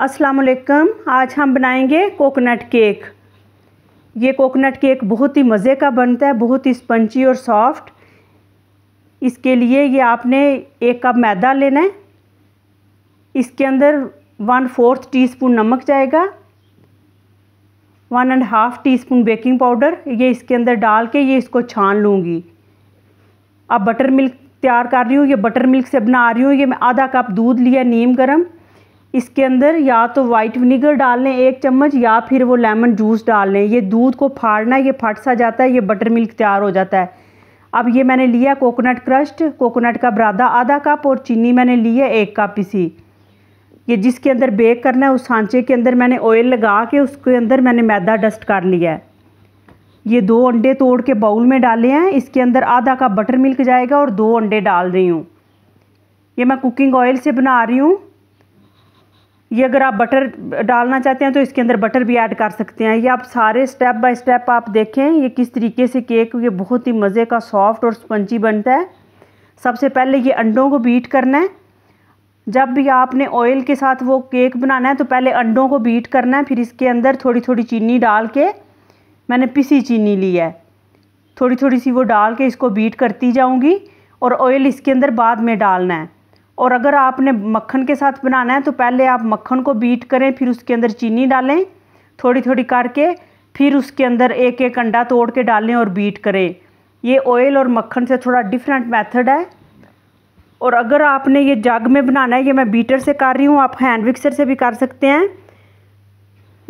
अस्सलाम वालेकुम आज हम बनाएंगे कोकोनट केक ये कोकोनट केक बहुत ही मज़े का बनता है बहुत ही स्पंची और सॉफ्ट इसके लिए ये आपने एक कप मैदा लेना है इसके अंदर वन फोर्थ टीस्पून नमक जाएगा one and half teaspoon baking powder ये इसके अंदर डाल के ये इसको छान लूँगी अब बटर मिल्क तैयार कर रही हूँ ये बटर मिल्क से बना रही हूँ ये मैं आधा कप दूध लिया नीम गरम इसके अंदर या तो वाइट विनीगर डाल लें एक चम्मच या फिर वो लेमन जूस डाल लें ये दूध को फाड़ना ये फट सा जाता है ये बटर मिल्क तैयार हो जाता है अब ये मैंने लिया कोकोनट क्रस्ट कोकोनट का बरादा आधा कप और चीनी मैंने ली है एक कप इसी ये जिसके अंदर बेक करना है उस सांचे के अंदर मैंने ऑयल लगा के उसके अंदर मैंने मैदा डस्ट कर लिया है ये दो अंडे तोड़ के बाउल में डाले हैं इसके अंदर आधा कप बटर मिल्क जाएगा और दो अंडे डाल रही हूँ ये मैं कुकिंग ऑयल से बना रही हूँ ये अगर आप बटर डालना चाहते हैं तो इसके अंदर बटर भी ऐड कर सकते हैं ये आप सारे स्टेप बाय स्टेप आप देखें ये किस तरीके से केक ये बहुत ही मज़े का सॉफ्ट और स्पंजी बनता है सबसे पहले ये अंडों को बीट करना है जब भी आपने ऑयल के साथ वो केक बनाना है तो पहले अंडों को बीट करना है फिर इसके अंदर थोड़ी थोड़ी चीनी डाल के मैंने पिसी चीनी ली है थोड़ी थोड़ी सी वो डाल के इसको बीट करती जाऊँगी और ऑयल इसके अंदर बाद में डालना है और अगर आपने मक्खन के साथ बनाना है तो पहले आप मक्खन को बीट करें फिर उसके अंदर चीनी डालें थोड़ी थोड़ी करके फिर उसके अंदर एक एक अंडा तोड़ के डालें और बीट करें ये ऑयल और मक्खन से थोड़ा डिफरेंट मेथड है और अगर आपने ये जग में बनाना है ये मैं बीटर से कर रही हूँ आप हैंड मिक्सर से भी कर सकते हैं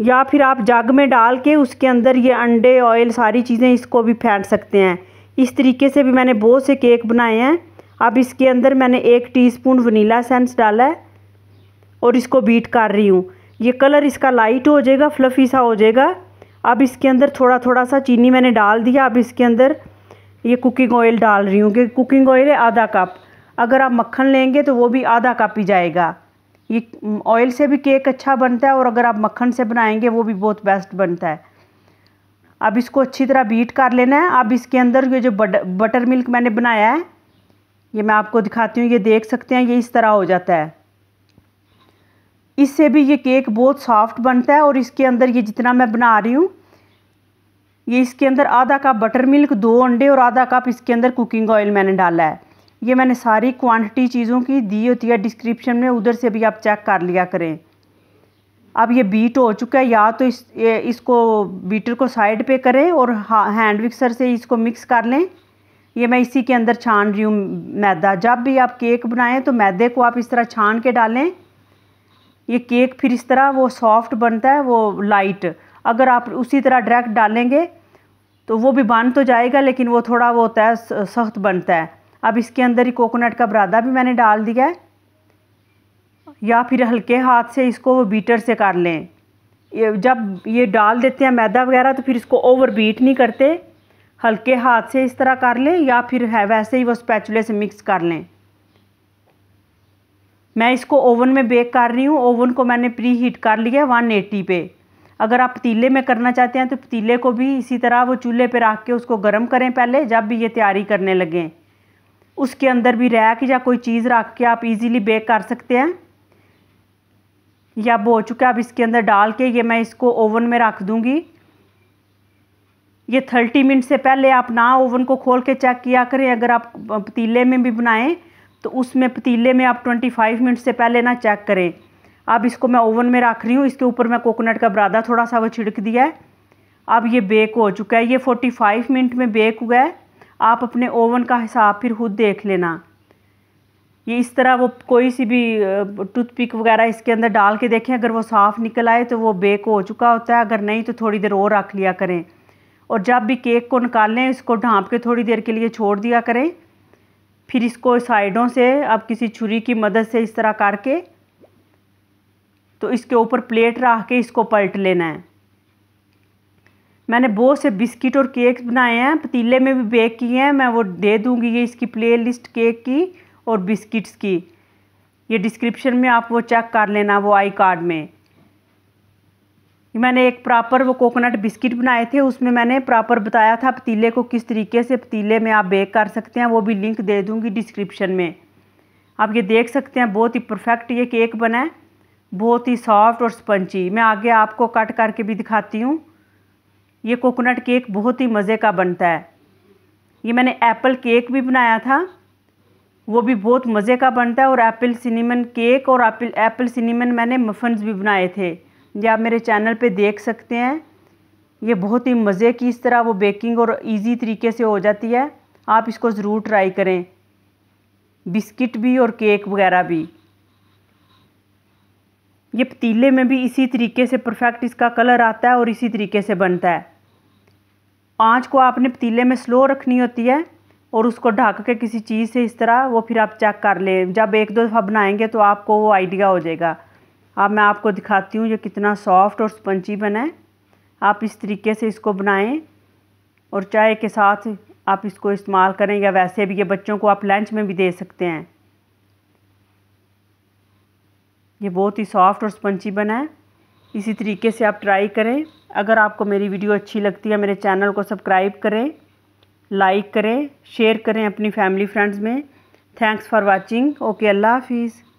या फिर आप जग में डाल के उसके अंदर ये अंडे ऑयल सारी चीज़ें इसको भी फेंट सकते हैं इस तरीके से भी मैंने बहुत से केक बनाए हैं अब इसके अंदर मैंने एक टीस्पून वनीला सेंस डाला है और इसको बीट कर रही हूँ ये कलर इसका लाइट हो जाएगा फ्लफ़ी सा हो जाएगा अब इसके अंदर थोड़ा थोड़ा सा चीनी मैंने डाल दिया अब इसके अंदर ये कुकिंग ऑयल डाल रही हूँ कि कुकिंग ऑयल है आधा कप अगर आप मक्खन लेंगे तो वो भी आधा कप ही जाएगा ये ऑयल से भी केक अच्छा बनता है और अगर आप मक्खन से बनाएंगे वो भी बहुत बेस्ट बनता है अब इसको अच्छी तरह बीट कर लेना है अब इसके अंदर ये जो बटर मिल्क मैंने बनाया है ये मैं आपको दिखाती हूँ ये देख सकते हैं ये इस तरह हो जाता है इससे भी ये केक बहुत सॉफ्ट बनता है और इसके अंदर ये जितना मैं बना रही हूँ ये इसके अंदर आधा कप बटर मिल्क दो अंडे और आधा कप इसके अंदर कुकिंग ऑयल मैंने डाला है ये मैंने सारी क्वांटिटी चीज़ों की दी होती है डिस्क्रिप्शन में उधर से भी आप चेक कर लिया करें अब ये बीट हो चुका है या तो इस इसको बीटर को साइड पे करें और हैंड मिक्सर से इसको मिक्स कर लें ये मैं इसी के अंदर छान रही हूँ मैदा जब भी आप केक बनाएं तो मैदे को आप इस तरह छान के डालें ये केक फिर इस तरह वो सॉफ्ट बनता है वो लाइट अगर आप उसी तरह डायरेक्ट डालेंगे तो वो भी बन तो जाएगा लेकिन वो थोड़ा वो होता है सख्त बनता है अब इसके अंदर ही कोकोनट का बरादा भी मैंने डाल दिया है या फिर हल्के हाथ से इसको वो बीटर से कर लें ये जब ये डाल देते हैं मैदा वगैरह तो फिर इसको ओवर बीट नहीं करते हल्के हाथ से इस तरह कर लें या फिर है वैसे ही वो स्पैचुले से मिक्स कर लें मैं इसको ओवन में बेक कर रही हूँ ओवन को मैंने प्री हीट कर लिया वन एटी पे अगर आप पतीले में करना चाहते हैं तो पतीले को भी इसी तरह वो चूल्हे पर रख के उसको गर्म करें पहले जब भी ये तैयारी करने लगें उसके अंदर भी रैक या कोई चीज़ रख के आप इजीली बेक कर सकते हैं या बो चुका अब इसके अंदर डाल के ये मैं इसको ओवन में रख दूँगी ये थर्टी मिनट से पहले आप ना ओवन को खोल के चेक किया करें अगर आप पतीले में भी बनाएं तो उसमें पतीले में आप ट्वेंटी फाइव मिनट से पहले ना चेक करें अब इसको मैं ओवन में रख रही हूँ इसके ऊपर मैं कोकोनट का बरादा थोड़ा सा वो छिड़क दिया है अब ये बेक हो चुका है ये फोर्टी फाइव मिनट में बेक हुआ है आप अपने ओवन का हिसाब फिर खुद देख लेना ये इस तरह वो कोई सी भी टूथपिक वगैरह इसके अंदर डाल के देखें अगर वो साफ़ निकल आए तो वो बेक हो चुका होता है अगर नहीं तो थोड़ी देर और रख लिया करें और जब भी केक को निकालें इसको ढाँप के थोड़ी देर के लिए छोड़ दिया करें फिर इसको साइडों से अब किसी छुरी की मदद से इस तरह करके तो इसके ऊपर प्लेट रख के इसको पलट लेना है मैंने बहुत से बिस्किट और केक बनाए हैं पतीले में भी बेक किए हैं मैं वो दे दूँगी ये इसकी प्ले लिस्ट केक की और बिस्किट्स की ये डिस्क्रिप्शन में आप वो चेक कर लेना वो आई कार्ड में मैंने एक प्रॉपर वो कोकोनट बिस्किट बनाए थे उसमें मैंने प्रॉपर बताया था पतीले को किस तरीके से पतीले में आप बेक कर सकते हैं वो भी लिंक दे दूँगी डिस्क्रिप्शन में आप ये देख सकते हैं बहुत ही परफेक्ट ये केक बना है बहुत ही सॉफ्ट और स्पंची मैं आगे आपको कट करके भी दिखाती हूँ ये कोकोनट केक बहुत ही मज़े का बनता है ये मैंने एप्पल केक भी बनाया था वो भी बहुत मज़े का बनता है और एप्पल सिनेमन केक और एप्पल एप्पल सिनेमन मैंने मफन्स भी बनाए थे ये आप मेरे चैनल पे देख सकते हैं ये बहुत ही मज़े की इस तरह वो बेकिंग और इजी तरीके से हो जाती है आप इसको ज़रूर ट्राई करें बिस्किट भी और केक वगैरह भी ये पतीले में भी इसी तरीके से परफेक्ट इसका कलर आता है और इसी तरीके से बनता है आँच को आपने पतीले में स्लो रखनी होती है और उसको ढक के किसी चीज़ से इस तरह वो फिर आप चेक कर लें जब एक दो दफ़ा बनाएंगे तो आपको वो आइडिया हो जाएगा अब मैं आपको दिखाती हूँ ये कितना सॉफ्ट और स्पंची बना है आप इस तरीके से इसको बनाएं और चाय के साथ आप इसको इस्तेमाल करें या वैसे भी ये बच्चों को आप लंच में भी दे सकते हैं ये बहुत ही सॉफ्ट और स्पंची बना है इसी तरीके से आप ट्राई करें अगर आपको मेरी वीडियो अच्छी लगती है मेरे चैनल को सब्सक्राइब करें लाइक करें शेयर करें अपनी फैमिली फ्रेंड्स में थैंक्स फॉर वॉचिंग ओके अल्लाह हाफिज़